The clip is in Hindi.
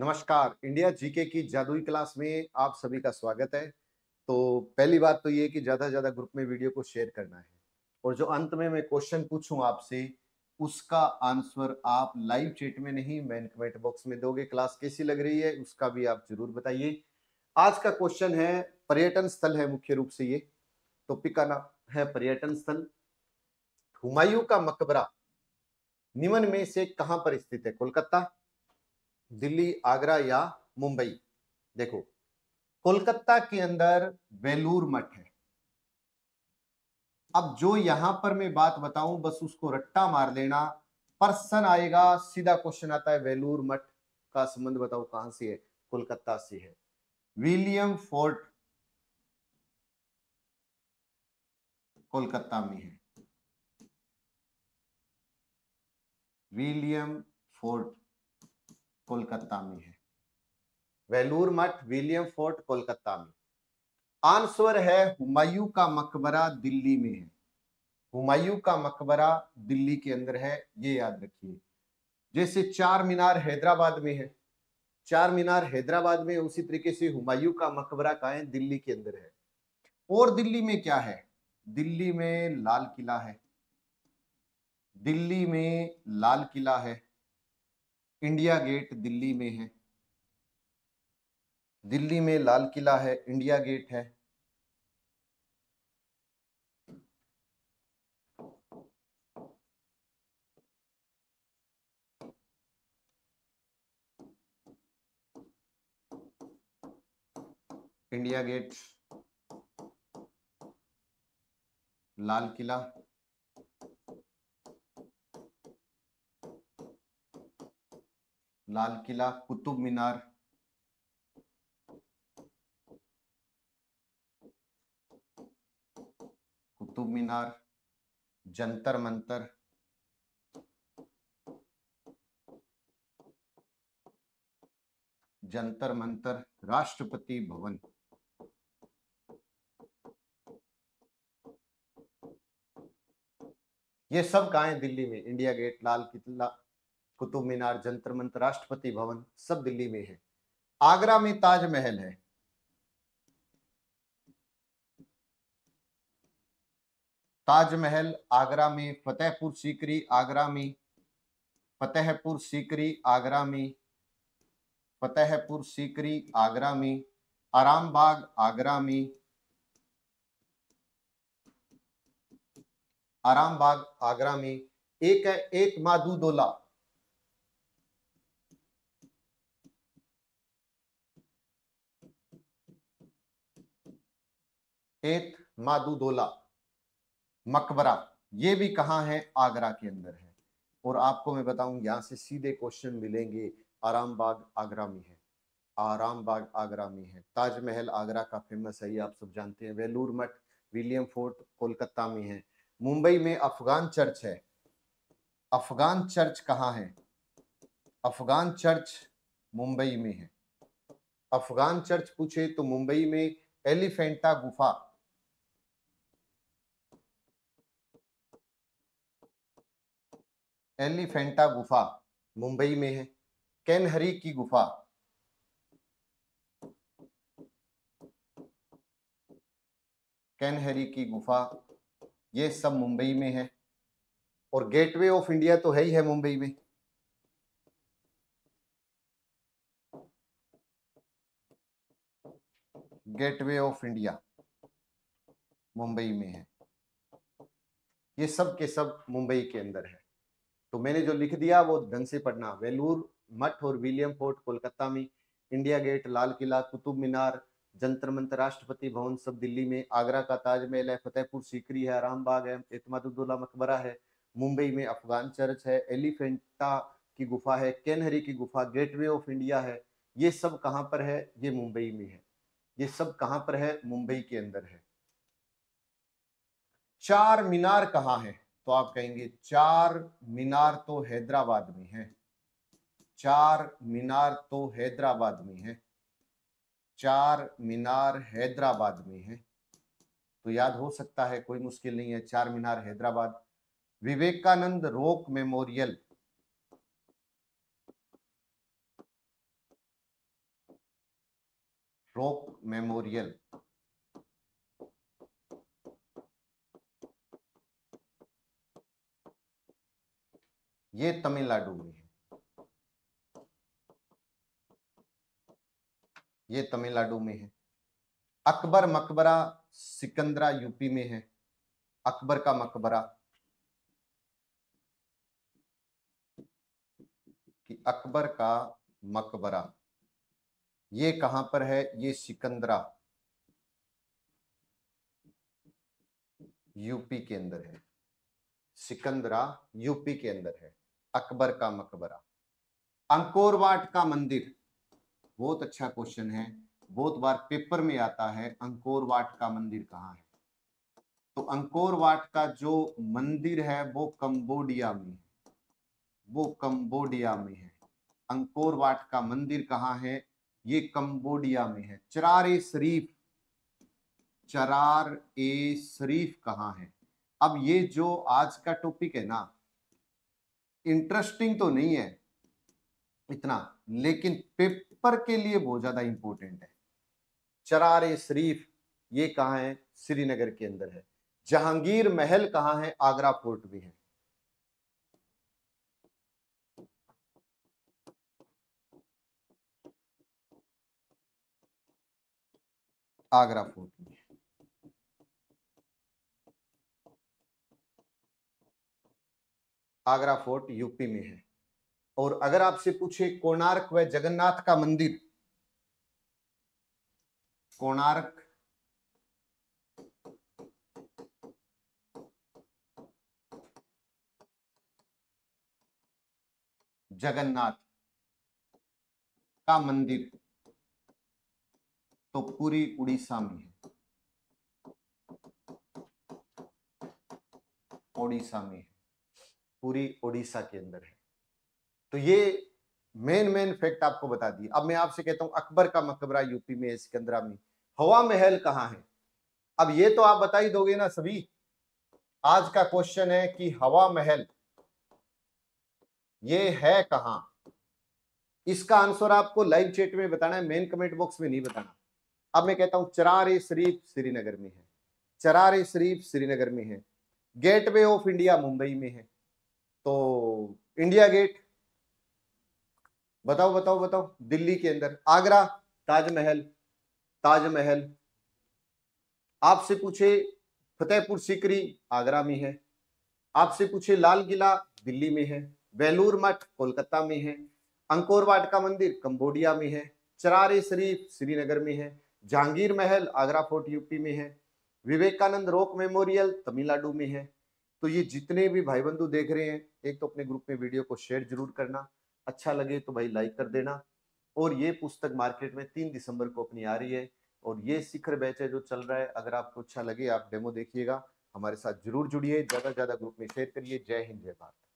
नमस्कार इंडिया जीके की जादुई क्लास में आप सभी का स्वागत है तो पहली बात तो ये कि ज़्यादा से ज़्यादा ग्रुप में वीडियो को शेयर करना है और जो अंत में मैं क्वेश्चन पूछूं आपसे उसका आंसर आप लाइव चैट में नहीं मैन कमेंट बॉक्स में दोगे क्लास कैसी लग रही है उसका भी आप जरूर बताइए आज का क्वेश्चन है पर्यटन स्थल है मुख्य रूप से ये टॉपिक का नाम है पर्यटन स्थल हुमायूं का मकबरा निमन में से कहां पर स्थित है कोलकाता दिल्ली आगरा या मुंबई देखो कोलकाता के अंदर वेलूर मठ है अब जो यहां पर मैं बात बताऊं बस उसको रट्टा मार लेना पर्सन आएगा सीधा क्वेश्चन आता है वेलूर मठ का संबंध बताओ कहां से है कोलकाता से है विलियम फोर्ट कोलकाता में है विलियम फोर्ट कोलकाता में है वेलूर मठ विलियम फोर्ट कोलकाता में आंसर है हुमायूं का मकबरा दिल्ली में है हुमायूं का मकबरा दिल्ली के अंदर है ये याद रखिए जैसे चार मीनार हैदराबाद में है चार मीनार हैदराबाद में उसी तरीके से हुमायूं का मकबरा का है दिल्ली के अंदर है और दिल्ली में क्या है दिल्ली में लाल किला है दिल्ली में लाल किला है इंडिया गेट दिल्ली में है दिल्ली में लाल किला है इंडिया गेट है इंडिया गेट लाल किला लाल किला कुतुब मीनार कुतुब मीनार जंतर मंतर जंतर मंतर राष्ट्रपति भवन ये सब कहा दिल्ली में इंडिया गेट लाल किला कुतुब मीनार जंतर मंत्र राष्ट्रपति भवन सब दिल्ली में है आगरा में ताजमहल है ताजमहल आगरा में फतेहपुर सीकरी आगरा में फतेहपुर सीकरी आगरा में फतेहपुर सीकरी आगरा में आरामबाग आगरा में आरामबाग आगरा में एक है एक दोला एक मादुदोला मकबरा ये भी कहाँ है आगरा के अंदर है और आपको मैं बताऊं यहां से सीधे क्वेश्चन मिलेंगे आराम बाग आगरा में है आराम बाग आगरा में है ताजमहल आगरा का फेमस है ये आप सब जानते हैं वेलूर मठ विलियम फोर्ट कोलकाता में है मुंबई में अफगान चर्च है अफगान चर्च कहाँ है अफगान चर्च मुंबई में है अफगान चर्च पूछे तो मुंबई में एलिफेंटा गुफा एलिफेंटा गुफा मुंबई में है कैनहरी की गुफा कैनहरी की गुफा ये सब मुंबई में है और गेटवे ऑफ इंडिया तो है ही है मुंबई में गेटवे ऑफ इंडिया मुंबई में है ये सब के सब मुंबई के अंदर है तो मैंने जो लिख दिया वो ढंग से पढ़ना वेलूर मठ और विलियम फोर्ट कोलकाता में इंडिया गेट लाल किला कुतुब मीनार जंतर मंत्र राष्ट्रपति भवन सब दिल्ली में आगरा का ताजमहल है फतेहपुर सीकरी है आरामबाग है एतमादुल्ला मकबरा है मुंबई में अफगान चर्च है एलिफेंटा की गुफा है कैनहरी की गुफा गेटवे ऑफ इंडिया है ये सब कहाँ पर है ये मुंबई में है ये सब कहाँ पर है मुंबई के अंदर है चार मीनार कहाँ है तो आप कहेंगे चार मीनार तो हैदराबाद में है चार मीनार तो हैदराबाद में है चार मीनार हैदराबाद में है तो याद हो सकता है कोई मुश्किल नहीं है चार मीनार हैदराबाद विवेकानंद रोक मेमोरियल रोक मेमोरियल ये तमिलनाडु में है ये तमिलनाडु में है अकबर मकबरा सिकंदरा यूपी में है अकबर का मकबरा कि अकबर का मकबरा ये कहां पर है ये सिकंदरा यूपी के अंदर है सिकंदरा यूपी के अंदर है अकबर का मकबरा अंकोरवाट का मंदिर बहुत अच्छा क्वेश्चन है बहुत बार पेपर में आता है अंकोरवाट का मंदिर कहाँ है तो अंकोरवाट का जो मंदिर है वो कंबोडिया में है वो कंबोडिया में है अंकोरवाट का मंदिर कहाँ है ये कंबोडिया में है चरार ए शरीफ चरार ए शरीफ कहाँ है अब ये जो आज का टॉपिक है ना इंटरेस्टिंग तो नहीं है इतना लेकिन पेपर के लिए बहुत ज्यादा इंपॉर्टेंट है चरार शरीफ ये कहा है श्रीनगर के अंदर है जहांगीर महल कहा है आगरा फोर्ट भी है Agra Fort Agra Fort UP में है और अगर आपसे पूछे कोणार्क व जगन्नाथ का मंदिर कोणार्क जगन्नाथ का मंदिर तो पूरी उड़ीसा में है उड़ीसा में है पूरी ओडिशा के अंदर है तो ये मेन मेन फैक्ट आपको बता दिए अब मैं आपसे कहता हूँ अकबर का मकबरा यूपी में सिकंदरा में हवा महल कहाँ है अब ये तो आप बता ही दोगे ना सभी आज का क्वेश्चन है कि हवा महल ये है कहा इसका आंसर आपको लाइव चैट में बताना है मेन कमेंट बॉक्स में नहीं बताना अब मैं कहता हूं चरारे शरीफ श्रीनगर में है चरारे शरीफ श्रीनगर में है गेटवे ऑफ इंडिया मुंबई में है तो इंडिया गेट बताओ बताओ बताओ दिल्ली के अंदर आगरा ताजमहल ताजमहल आपसे पूछे फतेहपुर सीकरी आगरा में है आपसे पूछे लाल किला दिल्ली में है वेलूर मठ कोलकाता में है अंकोरवाट का मंदिर कंबोडिया में है चरारे शरीफ श्रीनगर में है जहांगीर महल आगरा फोर्ट यूपी में है विवेकानंद रोक मेमोरियल तमिलनाडु में है तो ये जितने भी भाई बंधु देख रहे हैं एक तो अपने ग्रुप में वीडियो को शेयर जरूर करना अच्छा लगे तो भाई लाइक कर देना और ये पुस्तक मार्केट में तीन दिसंबर को अपनी आ रही है और ये शिखर बैच है जो चल रहा है अगर आपको अच्छा लगे आप डेमो देखिएगा हमारे साथ जरूर जुड़िए ज़्यादा से ज़्यादा ग्रुप में शेयर करिए जय हिंद जय भारत